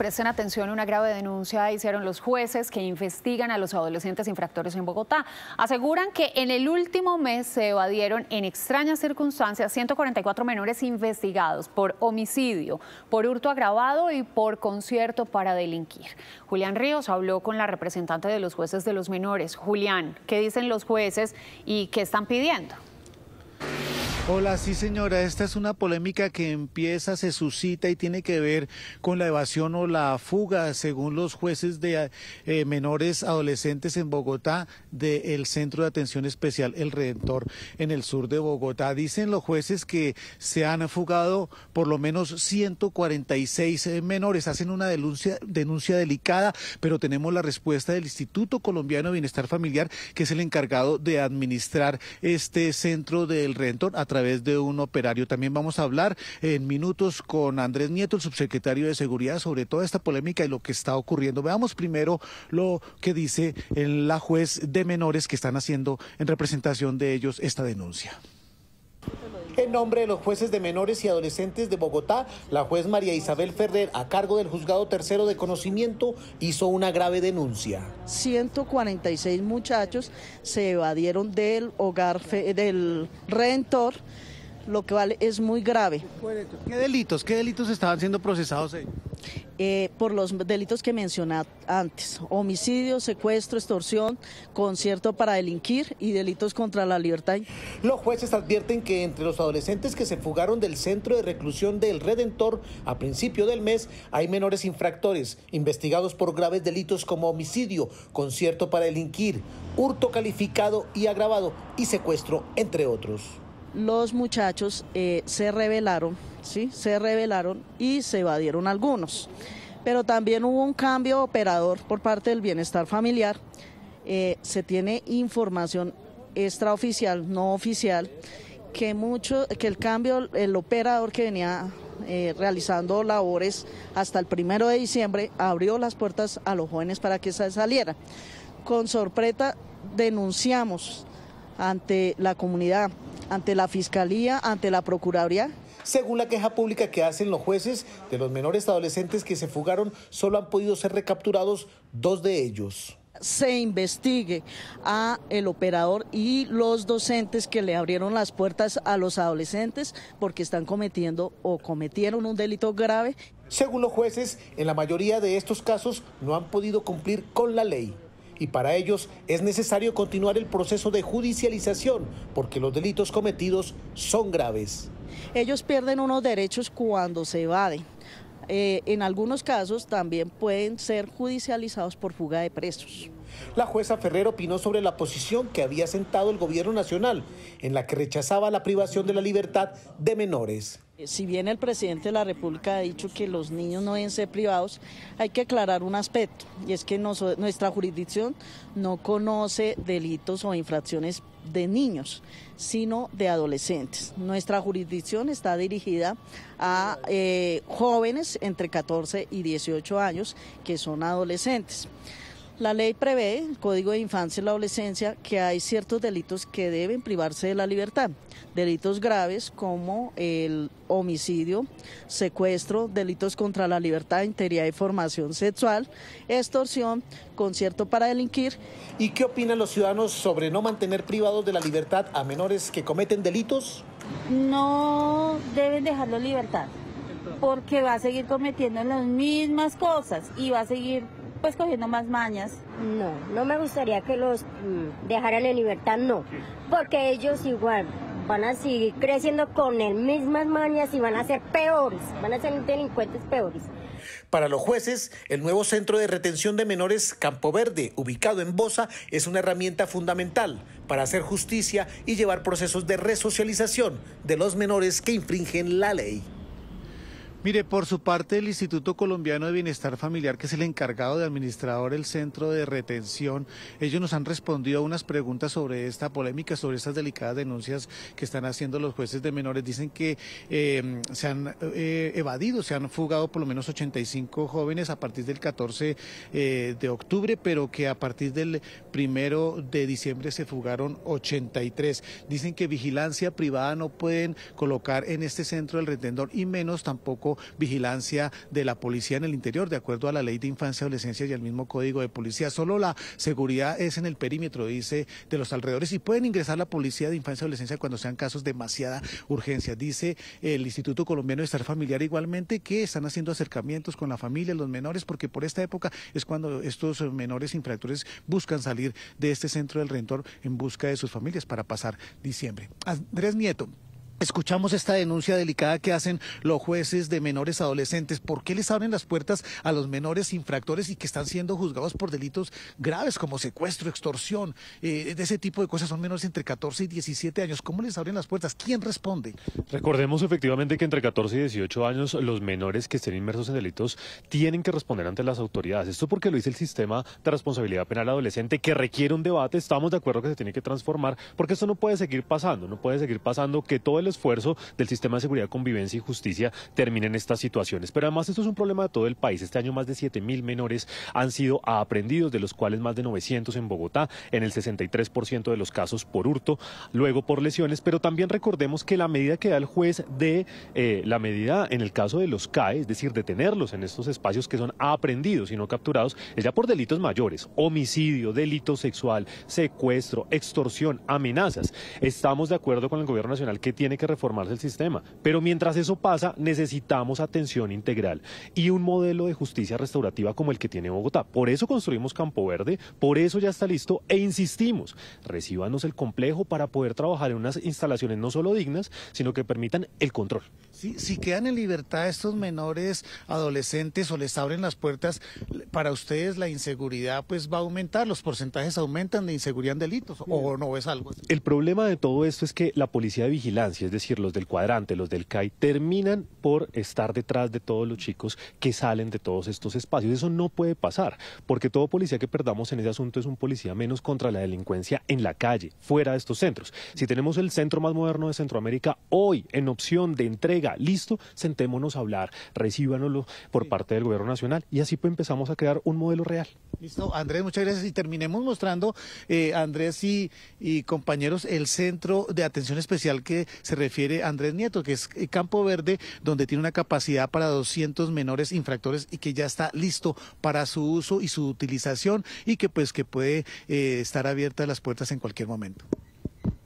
Presten atención, una grave denuncia hicieron los jueces que investigan a los adolescentes infractores en Bogotá. Aseguran que en el último mes se evadieron en extrañas circunstancias 144 menores investigados por homicidio, por hurto agravado y por concierto para delinquir. Julián Ríos habló con la representante de los jueces de los menores. Julián, ¿qué dicen los jueces y qué están pidiendo? Hola, sí señora, esta es una polémica que empieza, se suscita y tiene que ver con la evasión o la fuga, según los jueces de eh, menores adolescentes en Bogotá, del Centro de Atención Especial El Redentor en el sur de Bogotá. Dicen los jueces que se han fugado por lo menos 146 eh, menores. Hacen una denuncia, denuncia delicada, pero tenemos la respuesta del Instituto Colombiano de Bienestar Familiar, que es el encargado de administrar este centro del Redentor través de un operario. También vamos a hablar en minutos con Andrés Nieto, el subsecretario de Seguridad, sobre toda esta polémica y lo que está ocurriendo. Veamos primero lo que dice la juez de menores que están haciendo en representación de ellos esta denuncia. En nombre de los jueces de menores y adolescentes de Bogotá, la juez María Isabel Ferrer, a cargo del juzgado tercero de conocimiento, hizo una grave denuncia. 146 muchachos se evadieron del hogar del redentor, lo que vale es muy grave. ¿Qué delitos, qué delitos estaban siendo procesados ellos? Eh, por los delitos que mencioné antes, homicidio, secuestro, extorsión, concierto para delinquir y delitos contra la libertad. Los jueces advierten que entre los adolescentes que se fugaron del centro de reclusión del Redentor a principio del mes hay menores infractores investigados por graves delitos como homicidio, concierto para delinquir, hurto calificado y agravado y secuestro, entre otros. Los muchachos eh, se revelaron se rebelaron y se evadieron algunos. Pero también hubo un cambio operador por parte del bienestar familiar. Eh, se tiene información extraoficial, no oficial, que, mucho, que el cambio, el operador que venía eh, realizando labores hasta el primero de diciembre, abrió las puertas a los jóvenes para que se salieran. Con sorpresa denunciamos ante la comunidad ante la Fiscalía, ante la Procuraduría? Según la queja pública que hacen los jueces, de los menores adolescentes que se fugaron, solo han podido ser recapturados dos de ellos se investigue a el operador y los docentes que le abrieron las puertas a los adolescentes porque están cometiendo o cometieron un delito grave. Según los jueces, en la mayoría de estos casos no han podido cumplir con la ley y para ellos es necesario continuar el proceso de judicialización porque los delitos cometidos son graves. Ellos pierden unos derechos cuando se evaden. Eh, en algunos casos también pueden ser judicializados por fuga de presos. La jueza Ferrero opinó sobre la posición que había sentado el gobierno nacional, en la que rechazaba la privación de la libertad de menores. Eh, si bien el presidente de la República ha dicho que los niños no deben ser privados, hay que aclarar un aspecto, y es que nuestra jurisdicción no conoce delitos o infracciones de niños, sino de adolescentes. Nuestra jurisdicción está dirigida a eh, jóvenes entre 14 y 18 años que son adolescentes. La ley prevé, el Código de Infancia y la Adolescencia, que hay ciertos delitos que deben privarse de la libertad. Delitos graves como el homicidio, secuestro, delitos contra la libertad, integridad y formación sexual, extorsión, concierto para delinquir. ¿Y qué opinan los ciudadanos sobre no mantener privados de la libertad a menores que cometen delitos? No deben dejarlo libertad, porque va a seguir cometiendo las mismas cosas y va a seguir pues cogiendo más mañas. No, no me gustaría que los mm, dejaran en libertad, no, porque ellos igual van a seguir creciendo con el mismas mañas y van a ser peores, van a ser delincuentes peores. Para los jueces, el nuevo centro de retención de menores Campo Verde, ubicado en Bosa, es una herramienta fundamental para hacer justicia y llevar procesos de resocialización de los menores que infringen la ley. Mire, por su parte, el Instituto Colombiano de Bienestar Familiar, que es el encargado de administrador el centro de retención, ellos nos han respondido a unas preguntas sobre esta polémica, sobre estas delicadas denuncias que están haciendo los jueces de menores. Dicen que eh, se han eh, evadido, se han fugado por lo menos 85 jóvenes a partir del 14 eh, de octubre, pero que a partir del primero de diciembre se fugaron 83. Dicen que vigilancia privada no pueden colocar en este centro el retendor y menos tampoco vigilancia de la policía en el interior, de acuerdo a la ley de infancia, y adolescencia y al mismo código de policía. Solo la seguridad es en el perímetro, dice, de los alrededores y pueden ingresar la policía de infancia y adolescencia cuando sean casos de demasiada urgencia. Dice el Instituto Colombiano de Estar Familiar igualmente que están haciendo acercamientos con la familia, los menores, porque por esta época es cuando estos menores infractores buscan salir de este centro del rentor en busca de sus familias para pasar diciembre. Andrés Nieto. Escuchamos esta denuncia delicada que hacen los jueces de menores adolescentes. ¿Por qué les abren las puertas a los menores infractores y que están siendo juzgados por delitos graves como secuestro, extorsión, eh, de ese tipo de cosas? Son menores entre 14 y 17 años. ¿Cómo les abren las puertas? ¿Quién responde? Recordemos efectivamente que entre 14 y 18 años los menores que estén inmersos en delitos tienen que responder ante las autoridades. Esto porque lo dice el sistema de responsabilidad penal adolescente que requiere un debate. Estamos de acuerdo que se tiene que transformar porque esto no puede seguir pasando. No puede seguir pasando que todo el esfuerzo del sistema de seguridad, convivencia y justicia terminen estas situaciones. Pero además esto es un problema de todo el país. Este año más de 7000 mil menores han sido aprendidos, de los cuales más de 900 en Bogotá, en el 63% de los casos por hurto, luego por lesiones. Pero también recordemos que la medida que da el juez de eh, la medida en el caso de los CAE, es decir, detenerlos en estos espacios que son aprendidos y no capturados, es ya por delitos mayores, homicidio, delito sexual, secuestro, extorsión, amenazas. Estamos de acuerdo con el gobierno nacional que tiene que que reformarse el sistema. Pero mientras eso pasa, necesitamos atención integral y un modelo de justicia restaurativa como el que tiene Bogotá. Por eso construimos Campo Verde, por eso ya está listo e insistimos, recibanos el complejo para poder trabajar en unas instalaciones no solo dignas, sino que permitan el control. si quedan en libertad estos menores adolescentes o les abren las puertas, para ustedes la inseguridad pues va a aumentar, los porcentajes aumentan de inseguridad en delitos, o no es algo así. El problema de todo esto es que la policía de vigilancia, es decir, los del cuadrante, los del CAI, terminan por estar detrás de todos los chicos que salen de todos estos espacios. Eso no puede pasar, porque todo policía que perdamos en ese asunto es un policía menos contra la delincuencia en la calle, fuera de estos centros. Si tenemos el centro más moderno de Centroamérica hoy en opción de entrega, listo, sentémonos a hablar, recíbanoslo por parte del gobierno nacional y así pues empezamos a crear un modelo real. Listo, Andrés, muchas gracias y terminemos mostrando, eh, Andrés y, y compañeros, el centro de atención especial que se refiere Andrés Nieto, que es eh, Campo Verde, donde tiene una capacidad para 200 menores infractores y que ya está listo para su uso y su utilización y que pues que puede eh, estar estar abiertas las puertas en cualquier momento.